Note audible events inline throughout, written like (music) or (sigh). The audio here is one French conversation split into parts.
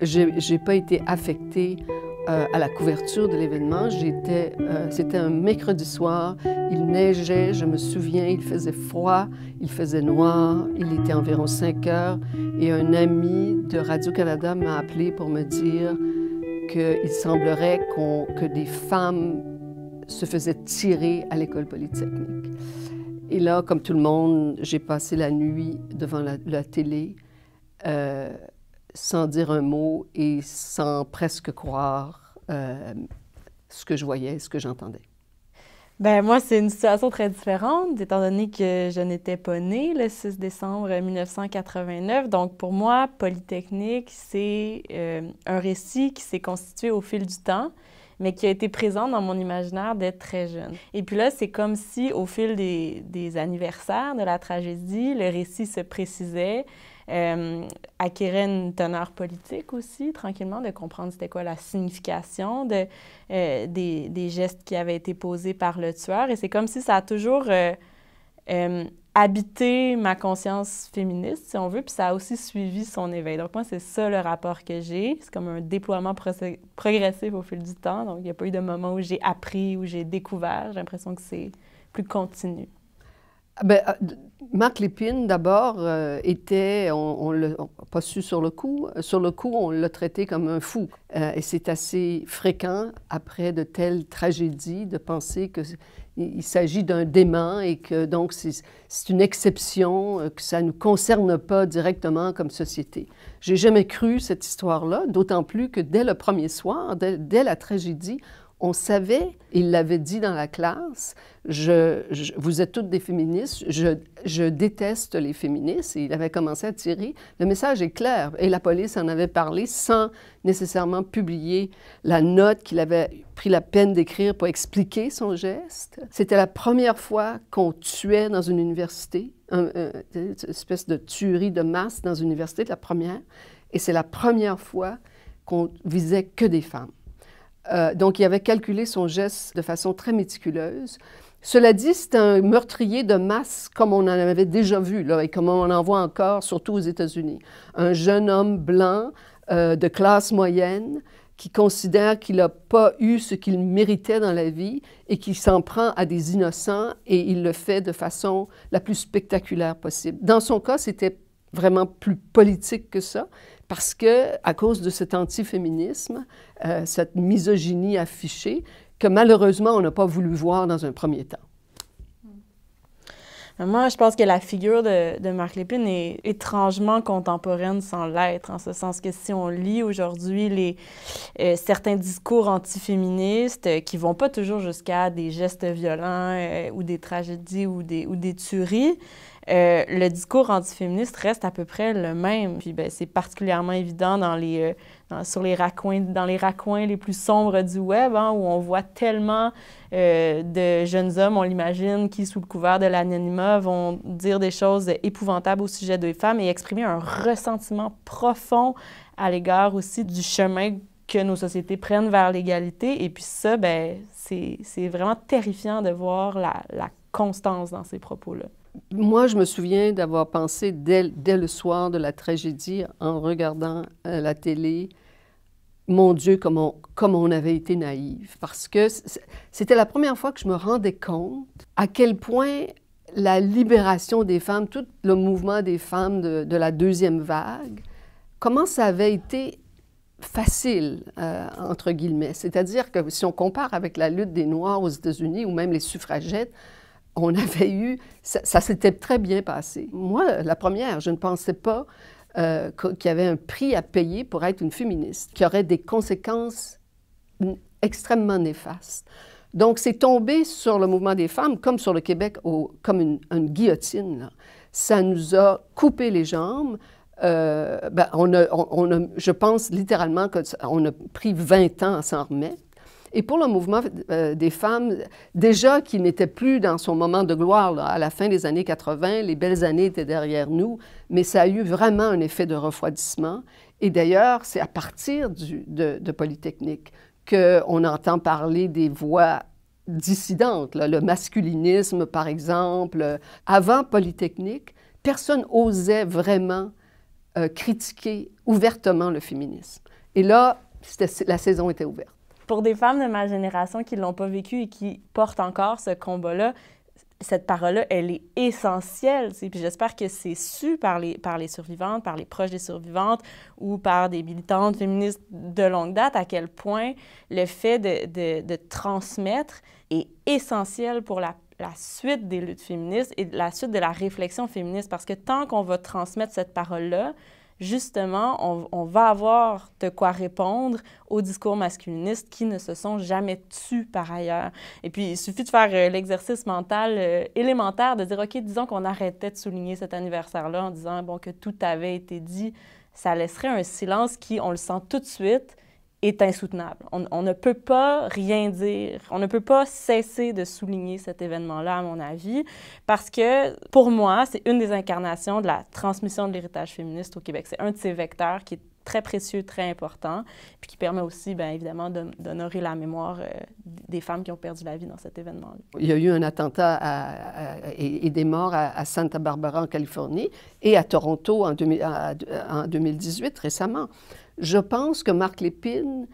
J'ai pas été affectée euh, à la couverture de l'événement. J'étais, euh, c'était un mercredi soir. Il neigeait, je me souviens, il faisait froid, il faisait noir. Il était environ 5 heures et un ami de Radio-Canada m'a appelé pour me dire qu'il semblerait qu'on que des femmes se faisaient tirer à l'école polytechnique. Et là, comme tout le monde, j'ai passé la nuit devant la, télé. Euh, sans dire un mot et sans presque croire euh, ce que je voyais, ce que j'entendais. Ben moi, c'est une situation très différente, étant donné que je n'étais pas née le 6 décembre 1989. Donc, pour moi, Polytechnique, c'est euh, un récit qui s'est constitué au fil du temps, mais qui a été présent dans mon imaginaire dès très jeune. Et puis là, c'est comme si, au fil des, des anniversaires de la tragédie, le récit se précisait, euh, une teneur politique aussi, tranquillement, de comprendre c'était quoi la signification de, euh, des, des, gestes qui avaient été posés par le tueur. Et c'est comme si ça a toujours euh, euh, habité ma conscience féministe, si on veut, puis ça a aussi suivi son éveil. Donc moi, c'est ça le rapport que j'ai. C'est comme un déploiement progressif au fil du temps. Donc il n'y a pas eu de moment où j'ai appris, où j'ai découvert. J'ai l'impression que c'est plus continu. Ah ben, ah, Marc Lépine, d'abord, euh, était, on, on l'a pas su sur le coup, euh, sur le coup, on l'a traité comme un fou. Euh, et c'est assez fréquent, après de telles tragédies, de penser qu'il il, s'agit d'un dément et que donc c'est une exception, que ça ne nous concerne pas directement comme société. J'ai jamais cru cette histoire-là, d'autant plus que dès le premier soir, dès la tragédie, on savait, il l'avait dit dans la classe, je, vous êtes toutes des féministes, je, déteste les féministes. Et il avait commencé à tirer. Le message est clair et la police en avait parlé sans nécessairement publier la note qu'il avait pris la peine d'écrire pour expliquer son geste. C'était la première fois qu'on tuait dans une université, une espèce de tuerie de masse dans une université, la première. Et c'est la première fois qu'on visait que des femmes. Euh, donc, il avait calculé son geste de façon très méticuleuse. Cela dit, c'est un meurtrier de masse comme on en avait déjà vu, et comme on en voit encore, surtout aux États-Unis. Un jeune homme blanc euh, de classe moyenne qui considère qu'il n'a pas eu ce qu'il méritait dans la vie et qui s'en prend à des innocents et il le fait de façon la plus spectaculaire possible. Dans son cas, c'était vraiment plus politique que ça, parce que à cause de cet antiféminisme, euh, cette misogynie affichée, que malheureusement on n'a pas voulu voir dans un premier temps. Euh, moi, je pense que la figure de, de Marc Lépine est étrangement contemporaine sans l'être, en ce sens que si on lit aujourd'hui les euh, certains discours antiféministes qui qui vont pas toujours jusqu'à des gestes violents ou des tragédies ou des, ou des tueries, euh, le discours antiféministe reste à peu près le même. Puis ben, c'est particulièrement évident dans les, euh, sur les raccoins, dans les raccoins les plus sombres du web, hein, où on voit tellement euh, de jeunes hommes, on l'imagine, qui, sous le couvert de l'anonymat, vont dire des choses épouvantables au sujet des femmes et exprimer un ressentiment profond à l'égard aussi du chemin que nos sociétés prennent vers l'égalité. Et puis ça, ben, c'est vraiment terrifiant de voir la constance dans ces propos-là moi, je me souviens d'avoir pensé dès, le soir de la tragédie, en regardant euh, la télé, mon Dieu, comment on, avait été naïve. Parce que c'était la première fois que je me rendais compte à quel point la libération des femmes, tout le mouvement des femmes de, la deuxième vague, comment ça avait été facile, euh, entre guillemets. C'est-à-dire que si on compare avec la lutte des Noirs aux États-Unis ou même les suffragettes, on avait eu, ça, s'était très bien passé. Moi, la première, je ne pensais pas euh, qu'il y avait un prix à payer pour être une féministe, qui aurait des conséquences extrêmement néfastes. Donc, c'est tombé sur le mouvement des femmes, comme sur le Québec, comme une, guillotine. Ça nous a coupé les jambes. Euh, ben, on, je pense littéralement qu'on a pris 20 ans à s'en remettre. Et pour le mouvement euh, des femmes, déjà qu'il n'était plus dans son moment de gloire à la fin des années 80, les belles années étaient derrière nous, mais ça a eu vraiment un effet de refroidissement. Et d'ailleurs, c'est à partir du, de, Polytechnique qu'on entend parler des voix dissidentes, le masculinisme par exemple. Euh, avant Polytechnique, personne n'osait vraiment euh, critiquer ouvertement le féminisme. Et là, la saison était ouverte pour des femmes de ma génération qui ne l'ont pas vécu et qui portent encore ce combat-là, cette parole-là, elle est essentielle. Puis j'espère que c'est su par les, par les survivantes, par les proches des survivantes ou par des militantes féministes de longue date à quel point le fait de, transmettre est essentiel pour la la suite des luttes féministes et la suite de la réflexion féministe. Parce que tant qu'on va transmettre cette parole-là, justement, on, va avoir de quoi répondre aux discours masculinistes qui ne se sont jamais tus par ailleurs. Et puis, il suffit de faire euh, l'exercice mental euh, élémentaire de dire, OK, disons qu'on arrêtait de souligner cet anniversaire-là en disant, bon, que tout avait été dit, ça laisserait un silence qui, on le sent tout de suite, est insoutenable. On, ne peut pas rien dire. On ne peut pas cesser de souligner cet événement-là, à mon avis, parce que pour moi, c'est une des incarnations de la transmission de l'héritage féministe au Québec. C'est un de ces vecteurs qui est très précieux, très important, puis qui permet aussi, bien évidemment, d'honorer la mémoire euh, des femmes qui ont perdu la vie dans cet événement-là. Il y a eu un attentat et, des morts à, Santa Barbara en Californie et à Toronto en, en 2018 récemment. Je pense que Marc Lépine,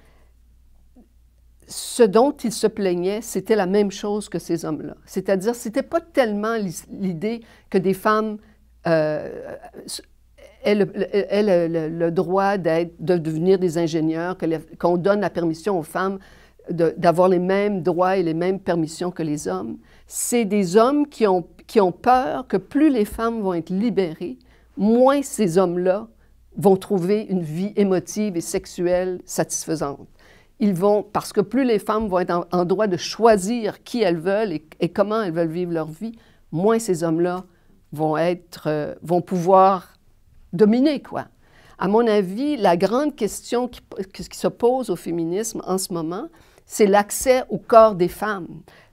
ce dont il se plaignait, c'était la même chose que ces hommes-là. C'est-à-dire, ce n'était pas tellement l'idée que des femmes euh, aient, le, droit de devenir des ingénieurs, qu'on donne la permission aux femmes d'avoir les mêmes droits et les mêmes permissions que les hommes. C'est des hommes qui ont, qui ont peur que plus les femmes vont être libérées, moins ces hommes-là vont trouver une vie émotive et sexuelle satisfaisante. Ils vont, parce que plus les femmes vont être en, droit de choisir qui elles veulent et, comment elles veulent vivre leur vie, moins ces hommes-là vont être, euh, vont pouvoir dominer, quoi. À mon avis, la grande question qui, qui se pose au féminisme en ce moment, c'est l'accès au corps des femmes.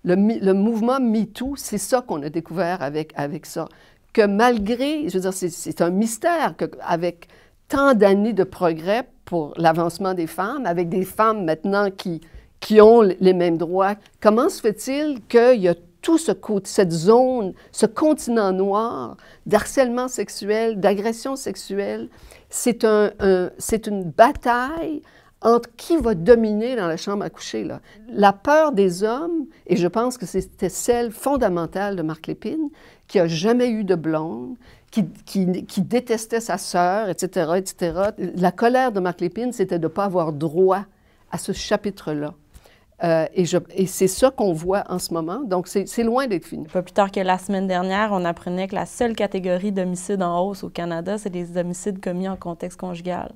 Le, mouvement MeToo, c'est ça qu'on a découvert avec, avec ça. Que malgré, je veux dire, c'est un mystère que, avec tant d'années de progrès pour l'avancement des femmes, avec des femmes maintenant qui, qui ont les mêmes droits. Comment se fait-il qu'il y a tout ce côté, cette zone, ce continent noir d'harcèlement sexuel, d'agression sexuelle, c'est un, c'est une bataille entre qui va dominer dans la chambre à coucher. Là. La peur des hommes, et je pense que c'était celle fondamentale de Marc Lépine, qui a jamais eu de blonde, qui, détestait sa sœur, etc., etc. La colère de Marc Lépine, c'était de ne pas avoir droit à ce chapitre-là. Euh, et, et c'est ça qu'on voit en ce moment. Donc, c'est loin d'être fini. Pas plus tard que la semaine dernière, on apprenait que la seule catégorie d'homicides en hausse au Canada, c'est les homicides commis en contexte conjugal.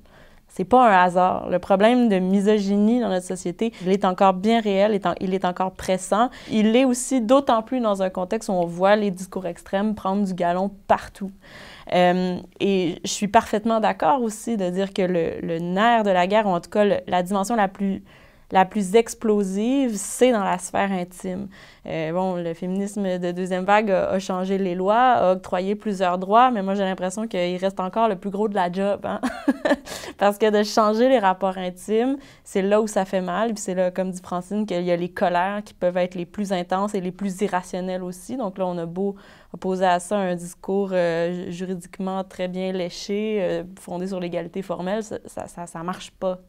C'est pas un hasard. Le problème de misogynie dans notre société, il est encore bien réel, il est encore pressant. Il est aussi d'autant plus dans un contexte où on voit les discours extrêmes prendre du galon partout. Euh, et je suis parfaitement d'accord aussi de dire que le, nerf de la guerre, ou en tout cas la dimension la plus la plus explosive, c'est dans la sphère intime. Euh, bon, le féminisme de deuxième vague a, changé les lois, a octroyé plusieurs droits, mais moi j'ai l'impression qu'il reste encore le plus gros de la job. Hein? (laughs) Parce que de changer les rapports intimes, c'est là où ça fait mal. Puis c'est là, comme dit Francine, qu'il y a les colères qui peuvent être les plus intenses et les plus irrationnelles aussi. Donc là, on a beau opposer à ça un discours euh, juridiquement très bien léché, euh, fondé sur l'égalité formelle, ça ne marche pas.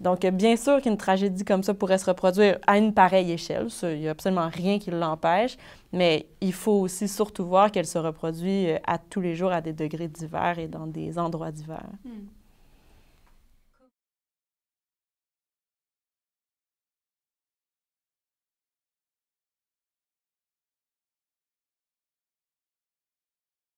Donc bien sûr qu'une tragédie comme ça pourrait se reproduire à une pareille échelle. Il n'y a absolument rien qui l'empêche, mais il faut aussi surtout voir qu'elle se reproduit euh, à tous les jours à des degrés divers et dans des endroits divers. Hmm.